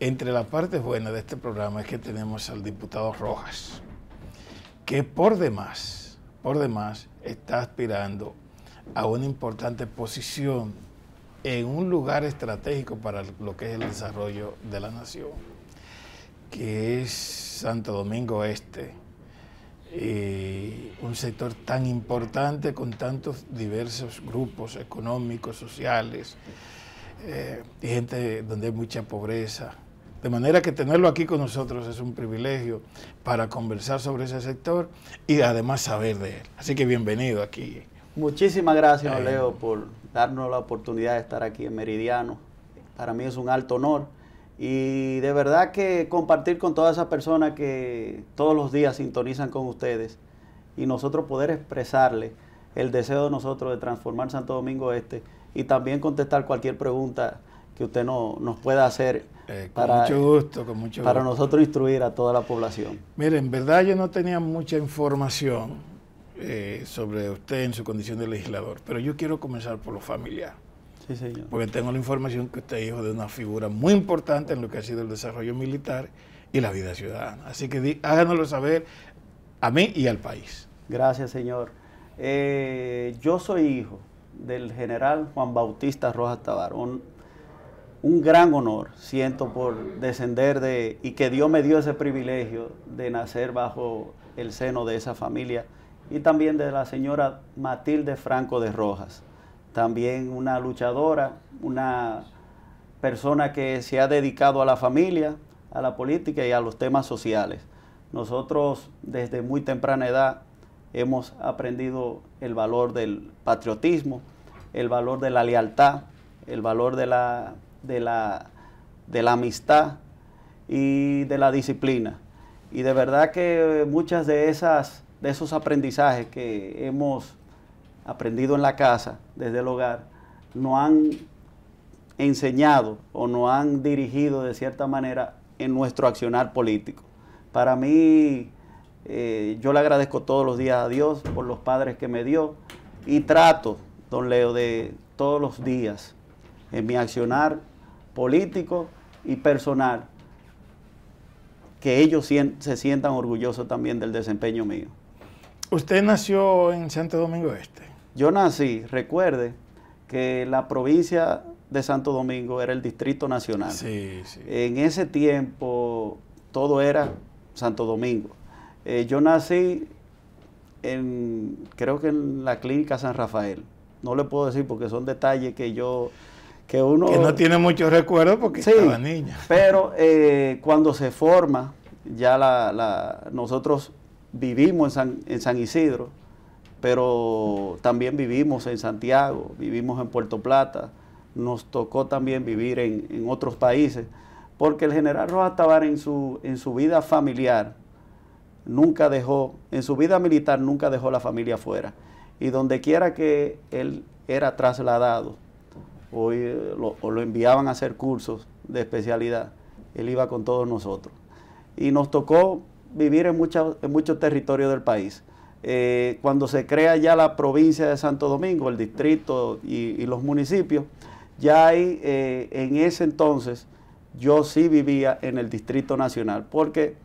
entre las partes buenas de este programa es que tenemos al diputado Rojas, que por demás, por demás, está aspirando a una importante posición en un lugar estratégico para lo que es el desarrollo de la nación, que es Santo Domingo Este, eh, un sector tan importante con tantos diversos grupos económicos, sociales, eh, y gente donde hay mucha pobreza. De manera que tenerlo aquí con nosotros es un privilegio para conversar sobre ese sector y además saber de él. Así que bienvenido aquí. Muchísimas gracias, eh. Leo, por darnos la oportunidad de estar aquí en Meridiano. Para mí es un alto honor y de verdad que compartir con todas esas personas que todos los días sintonizan con ustedes y nosotros poder expresarle el deseo de nosotros de transformar Santo Domingo Este y también contestar cualquier pregunta que usted no, nos pueda hacer. Eh, con para, mucho gusto, Para nosotros instruir a toda la población. Mire, en verdad yo no tenía mucha información eh, sobre usted en su condición de legislador, pero yo quiero comenzar por lo familiar. Sí, señor. Porque tengo la información que usted es hijo de una figura muy importante en lo que ha sido el desarrollo militar y la vida ciudadana. Así que háganoslo saber a mí y al país. Gracias, señor. Eh, yo soy hijo del general Juan Bautista Rojas Tabarón. un, un, gran honor siento por descender de, y que Dios me dio ese privilegio de nacer bajo el seno de esa familia y también de la señora Matilde Franco de Rojas, también una luchadora, una persona que se ha dedicado a la familia, a la política y a los temas sociales. Nosotros desde muy temprana edad hemos aprendido el valor del patriotismo, el valor de la lealtad, el valor de la, de la, de la amistad y de la disciplina. Y de verdad que muchas de esas de esos aprendizajes que hemos aprendido en la casa, desde el hogar, nos han enseñado o nos han dirigido de cierta manera en nuestro accionar político. Para mí, eh, yo le agradezco todos los días a Dios por los padres que me dio y trato, don Leo, de todos los días en mi accionar político y personal que ellos se sientan orgullosos también del desempeño mío. Usted nació en Santo Domingo Este. Yo nací, recuerde, que la provincia de Santo Domingo era el Distrito Nacional. Sí, sí. En ese tiempo todo era Santo Domingo. Eh, yo nací en, creo que en la clínica San Rafael. No le puedo decir porque son detalles que yo, que uno... Que no tiene muchos recuerdos porque estaba niña. Pero eh, cuando se forma, ya la, nosotros vivimos en San, en San Isidro, pero también vivimos en Santiago, vivimos en Puerto Plata, nos tocó también vivir en, otros países, porque el general Rojas Tabar en su, en su vida familiar, nunca dejó, en su vida militar nunca dejó la familia fuera. Y donde quiera que él era trasladado eh, o, lo, enviaban a hacer cursos de especialidad, él iba con todos nosotros. Y nos tocó vivir en, mucha, en muchos territorios del país. Eh, cuando se crea ya la provincia de Santo Domingo, el distrito y, los municipios, ya hay, eh, en ese entonces, yo sí vivía en el Distrito Nacional, porque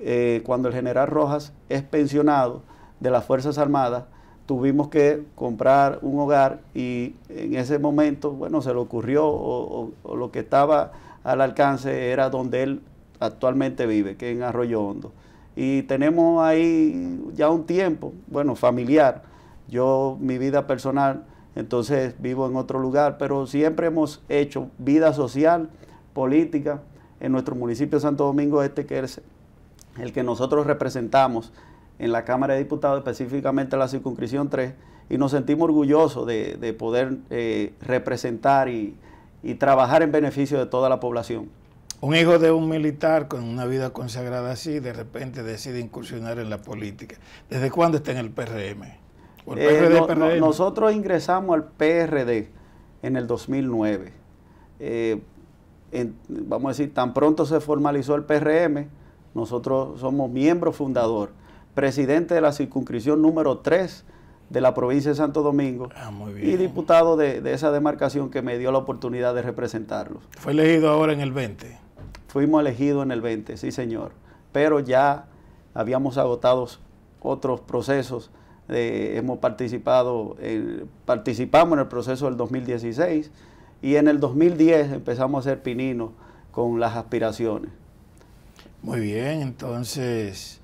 eh, cuando el general Rojas es pensionado de las Fuerzas Armadas, tuvimos que comprar un hogar y en ese momento, bueno, se le ocurrió o, lo que estaba al alcance era donde él actualmente vive, que es en Arroyo Hondo. Y tenemos ahí ya un tiempo, bueno, familiar. Yo, mi vida personal, entonces vivo en otro lugar, pero siempre hemos hecho vida social, política, en nuestro municipio de Santo Domingo Este, que es el que nosotros representamos en la Cámara de Diputados, específicamente la circunscripción 3, y nos sentimos orgullosos de, poder eh, representar y, trabajar en beneficio de toda la población. Un hijo de un militar con una vida consagrada así, de repente decide incursionar en la política. ¿Desde cuándo está en el PRM? Eh, nosotros ingresamos al PRD en el 2009. Eh, vamos a decir, tan pronto se formalizó el PRM, nosotros somos miembro fundador, presidente de la circunscripción número 3 de la provincia de Santo Domingo ah, y diputado de, esa demarcación que me dio la oportunidad de representarlos. ¿Fue elegido ahora en el 20? Fuimos elegidos en el 20, sí señor, pero ya habíamos agotado otros procesos, eh, hemos participado, eh, participamos en el proceso del 2016 y en el 2010 empezamos a hacer pininos con las aspiraciones. Muy bien, entonces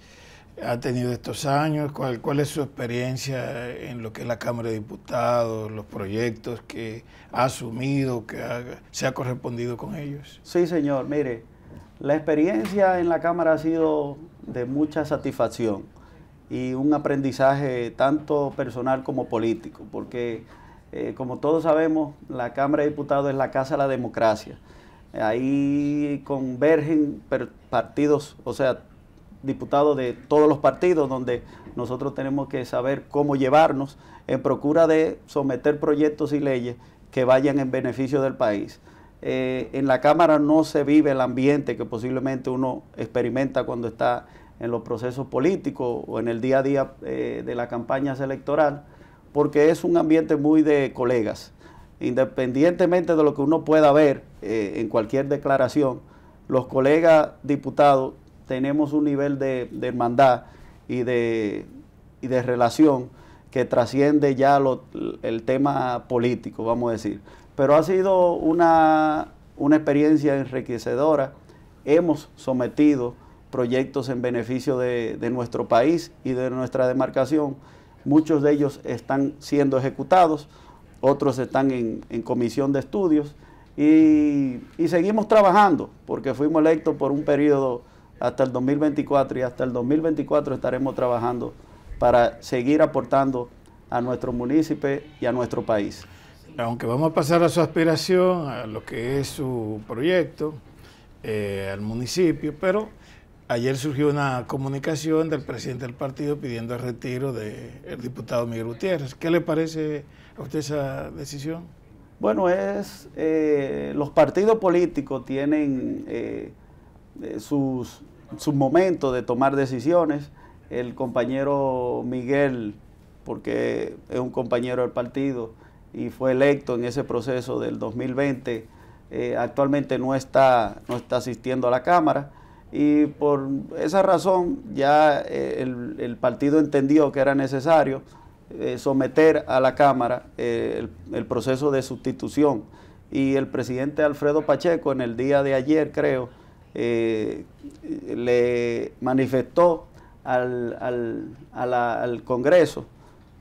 ha tenido estos años, ¿Cuál, ¿cuál, es su experiencia en lo que es la Cámara de Diputados, los proyectos que ha asumido, que se ha correspondido con ellos? Sí, señor, mire, la experiencia en la Cámara ha sido de mucha satisfacción y un aprendizaje tanto personal como político, porque eh, como todos sabemos, la Cámara de Diputados es la casa de la democracia. Ahí convergen partidos, o sea, diputados de todos los partidos, donde nosotros tenemos que saber cómo llevarnos en procura de someter proyectos y leyes que vayan en beneficio del país. Eh, en la Cámara no se vive el ambiente que posiblemente uno experimenta cuando está en los procesos políticos o en el día a día eh, de las campañas electoral, porque es un ambiente muy de colegas independientemente de lo que uno pueda ver eh, en cualquier declaración, los colegas diputados tenemos un nivel de, hermandad y de, relación que trasciende ya el tema político, vamos a decir. Pero ha sido una, una experiencia enriquecedora. Hemos sometido proyectos en beneficio de, nuestro país y de nuestra demarcación. Muchos de ellos están siendo ejecutados otros están en, comisión de estudios y, seguimos trabajando porque fuimos electos por un periodo hasta el 2024 y hasta el 2024 estaremos trabajando para seguir aportando a nuestro municipio y a nuestro país. Aunque vamos a pasar a su aspiración, a lo que es su proyecto, eh, al municipio, pero Ayer surgió una comunicación del presidente del partido pidiendo el retiro del diputado Miguel Gutiérrez. ¿Qué le parece a usted esa decisión? Bueno, es eh, los partidos políticos tienen eh, eh, sus, momentos de tomar decisiones. El compañero Miguel, porque es un compañero del partido y fue electo en ese proceso del 2020, actualmente no está, no está asistiendo a la Cámara y por esa razón ya eh, el, partido entendió que era necesario eh, someter a la Cámara eh, el, proceso de sustitución. Y el presidente Alfredo Pacheco en el día de ayer, creo, le manifestó al, Congreso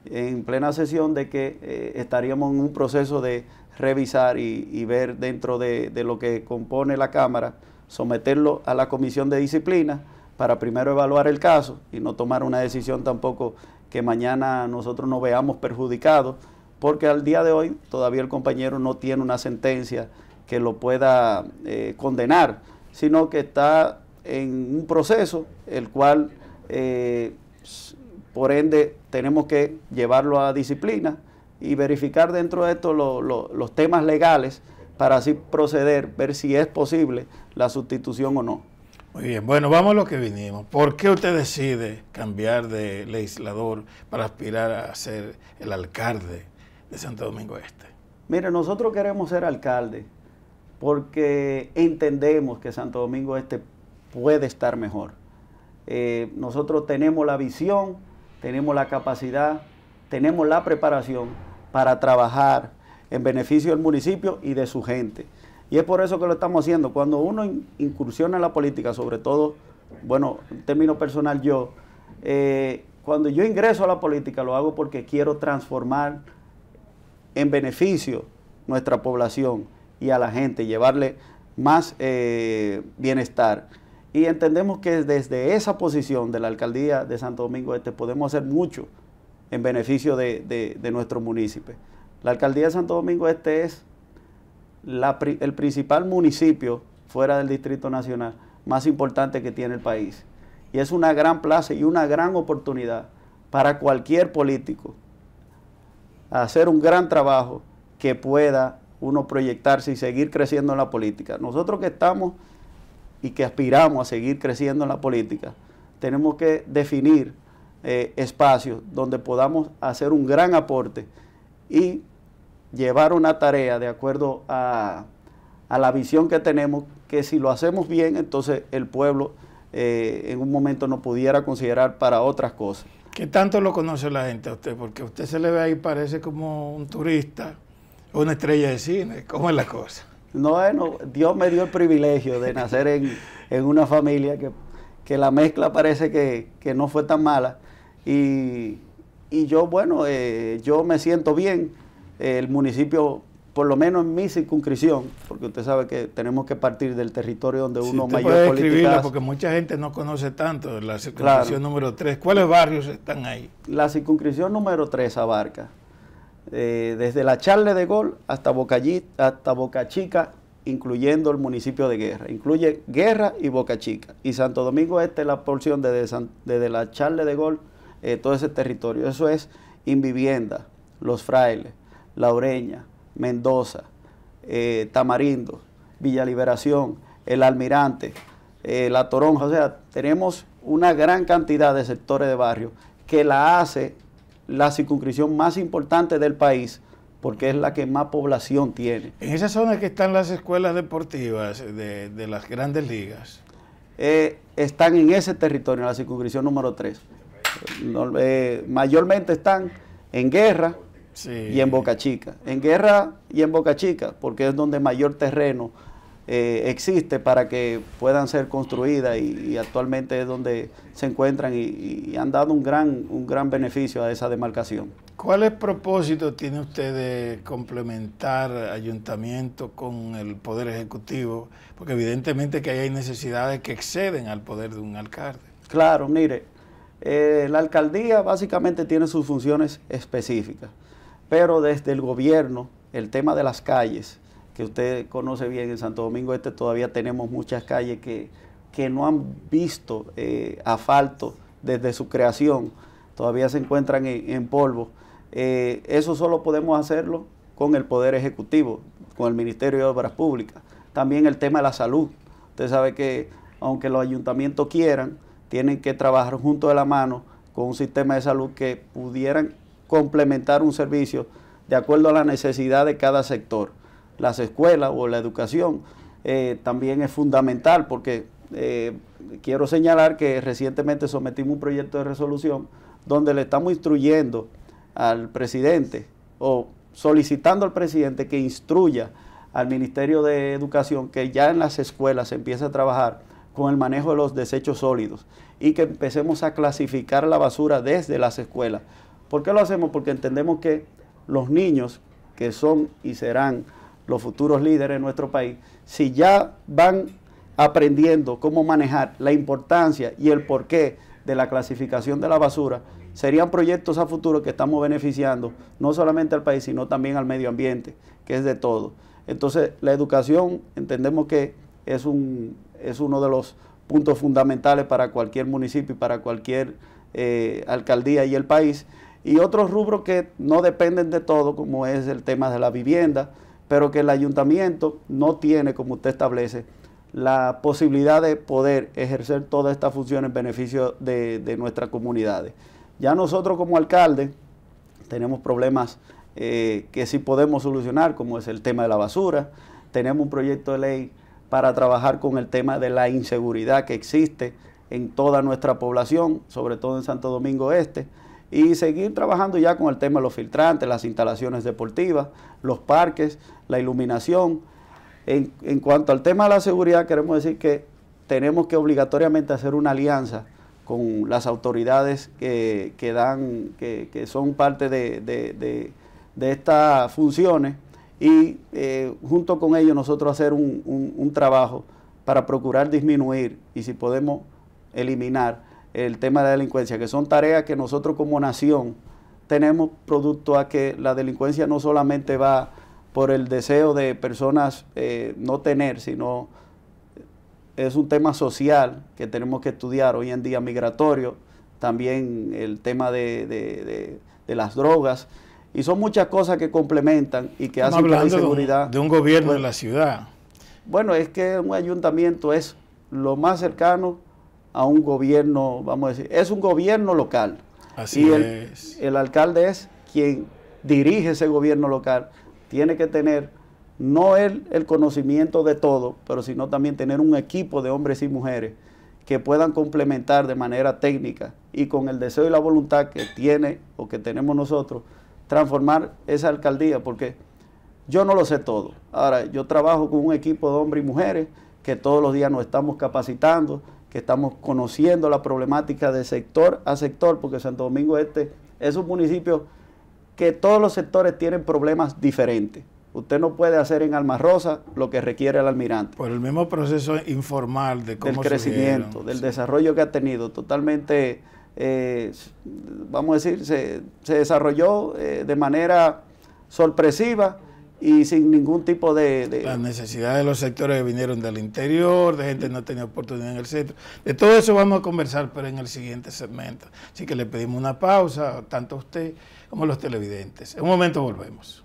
en plena sesión de que estaríamos en un proceso de revisar y, ver dentro de lo que compone la Cámara someterlo a la comisión de disciplina para primero evaluar el caso y no tomar una decisión tampoco que mañana nosotros no veamos perjudicado, porque al día de hoy todavía el compañero no tiene una sentencia que lo pueda eh, condenar, sino que está en un proceso el cual, eh, por ende, tenemos que llevarlo a disciplina y verificar dentro de esto los temas legales para así proceder, ver si es posible la sustitución o no. Muy bien, bueno, vamos a lo que vinimos. ¿Por qué usted decide cambiar de legislador para aspirar a ser el alcalde de Santo Domingo Este? Mire, nosotros queremos ser alcalde porque entendemos que Santo Domingo Este puede estar mejor. Eh, nosotros tenemos la visión, tenemos la capacidad, tenemos la preparación para trabajar en beneficio del municipio y de su gente. Y es por eso que lo estamos haciendo. Cuando uno incursiona en la política, sobre todo, bueno, en términos personal yo, eh, cuando yo ingreso a la política lo hago porque quiero transformar en beneficio nuestra población y a la gente, llevarle más eh, bienestar. Y entendemos que desde esa posición de la alcaldía de Santo Domingo Este podemos hacer mucho en beneficio de, de nuestro municipio. La alcaldía de Santo Domingo Este es el principal municipio fuera del Distrito Nacional más importante que tiene el país. Y es una gran plaza y una gran oportunidad para cualquier político hacer un gran trabajo que pueda uno proyectarse y seguir creciendo en la política. Nosotros que estamos y que aspiramos a seguir creciendo en la política, tenemos que definir eh, espacios donde podamos hacer un gran aporte y llevar una tarea de acuerdo a, a la visión que tenemos, que si lo hacemos bien, entonces el pueblo eh, en un momento no pudiera considerar para otras cosas. ¿Qué tanto lo conoce la gente a usted? Porque a usted se le ve ahí, parece como un turista, una estrella de cine. ¿Cómo es la cosa? No, bueno, Dios me dio el privilegio de nacer en, en una familia que, que, la mezcla parece que, que, no fue tan mala. Y, y yo, bueno, eh, yo me siento bien el municipio, por lo menos en mi circunscripción, porque usted sabe que tenemos que partir del territorio donde uno mayor política. porque mucha gente no conoce tanto la circunscripción número 3. ¿Cuáles barrios están ahí? La circunscripción número 3 abarca eh, desde la Charle de Gol hasta Boca, hasta Boca Chica, incluyendo el municipio de Guerra. Incluye Guerra y Boca Chica. Y Santo Domingo Este, la porción desde, la Charle de Gol, eh, todo ese territorio. Eso es Invivienda, Los Frailes, Laureña, Mendoza, eh, Tamarindo, Villa Liberación, El Almirante, eh, La Toronja. O sea, tenemos una gran cantidad de sectores de barrio que la hace la circunscripción más importante del país porque es la que más población tiene. En esa zona que están las escuelas deportivas de, las grandes ligas. Eh, están en ese territorio, en la circunscripción número 3. mayormente están en guerra, y en Boca Chica. En Guerra y en Boca Chica, porque es donde mayor terreno eh, existe para que puedan ser construidas y, actualmente es donde se encuentran y, han dado un gran, un gran beneficio a esa demarcación. ¿Cuál ¿Cuáles propósito tiene usted de complementar ayuntamiento con el Poder Ejecutivo? Porque evidentemente que hay necesidades que exceden al poder de un alcalde. Claro, mire, eh, la alcaldía básicamente tiene sus funciones específicas pero desde el gobierno, el tema de las calles, que usted conoce bien en Santo Domingo Este, todavía tenemos muchas calles que, no han visto eh, asfalto desde su creación, todavía se encuentran en, polvo. Eh, eso solo podemos hacerlo con el Poder Ejecutivo, con el Ministerio de Obras Públicas. También el tema de la salud. Usted sabe que aunque los ayuntamientos quieran, tienen que trabajar junto de la mano con un sistema de salud que pudieran complementar un servicio de acuerdo a la necesidad de cada sector. Las escuelas o la educación eh, también es fundamental porque eh, quiero señalar que recientemente sometimos un proyecto de resolución donde le estamos instruyendo al presidente o solicitando al presidente que instruya al Ministerio de Educación que ya en las escuelas se empiece a trabajar con el manejo de los desechos sólidos y que empecemos a clasificar la basura desde las escuelas ¿Por qué lo hacemos? Porque entendemos que los niños que son y serán los futuros líderes de nuestro país, si ya van aprendiendo cómo manejar la importancia y el porqué de la clasificación de la basura, serían proyectos a futuro que estamos beneficiando no solamente al país, sino también al medio ambiente, que es de todo. Entonces, la educación entendemos que es, uno de los puntos fundamentales para cualquier municipio y para cualquier eh, alcaldía y el país y otros rubros que no dependen de todo, como es el tema de la vivienda, pero que el ayuntamiento no tiene, como usted establece, la posibilidad de poder ejercer toda esta función en beneficio de, nuestras comunidades. Ya nosotros como alcalde tenemos problemas eh, que sí podemos solucionar, como es el tema de la basura, tenemos un proyecto de ley para trabajar con el tema de la inseguridad que existe en toda nuestra población, sobre todo en Santo Domingo Este y seguir trabajando ya con el tema de los filtrantes, las instalaciones deportivas, los parques, la iluminación. En, cuanto al tema de la seguridad, queremos decir que tenemos que obligatoriamente hacer una alianza con las autoridades que, dan, que, son parte de, estas funciones y eh, junto con ellos nosotros hacer un trabajo para procurar disminuir y si podemos eliminar el tema de la delincuencia, que son tareas que nosotros como nación tenemos producto a que la delincuencia no solamente va por el deseo de personas eh, no tener, sino es un tema social que tenemos que estudiar hoy en día migratorio, también el tema de, las drogas, y son muchas cosas que complementan y que hacen la seguridad. De un, gobierno de la ciudad. Bueno, es que un ayuntamiento es lo más cercano a un gobierno, vamos a decir, es un gobierno local. Así y el, es. El alcalde es quien dirige ese gobierno local. Tiene que tener no él el conocimiento de todo, pero sino también tener un equipo de hombres y mujeres que puedan complementar de manera técnica y con el deseo y la voluntad que tiene o que tenemos nosotros, transformar esa alcaldía, porque yo no lo sé todo. Ahora, yo trabajo con un equipo de hombres y mujeres que todos los días nos estamos capacitando que estamos conociendo la problemática de sector a sector, porque Santo Domingo Este es un municipio que todos los sectores tienen problemas diferentes. Usted no puede hacer en Alma Rosa lo que requiere el almirante. Por el mismo proceso informal de cómo crecimiento, del desarrollo que ha tenido, totalmente, eh, vamos a decir, se, desarrolló eh, de manera sorpresiva y sin ningún tipo de, Las necesidades de los sectores que vinieron del interior, de gente que no tenía oportunidad en el centro. De todo eso vamos a conversar, pero en el siguiente segmento. Así que le pedimos una pausa, tanto a usted como a los televidentes. En un momento volvemos.